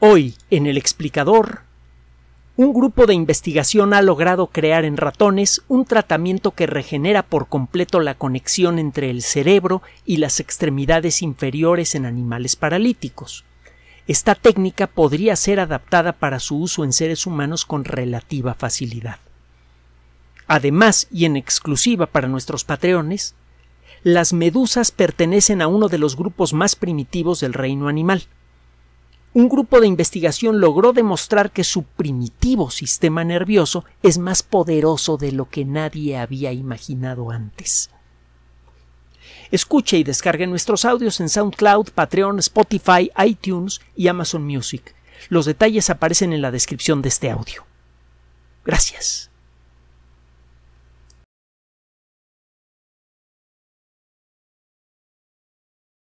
Hoy, en el explicador, un grupo de investigación ha logrado crear en ratones un tratamiento que regenera por completo la conexión entre el cerebro y las extremidades inferiores en animales paralíticos. Esta técnica podría ser adaptada para su uso en seres humanos con relativa facilidad. Además, y en exclusiva para nuestros patreones, las medusas pertenecen a uno de los grupos más primitivos del reino animal un grupo de investigación logró demostrar que su primitivo sistema nervioso es más poderoso de lo que nadie había imaginado antes. Escuche y descargue nuestros audios en SoundCloud, Patreon, Spotify, iTunes y Amazon Music. Los detalles aparecen en la descripción de este audio. Gracias.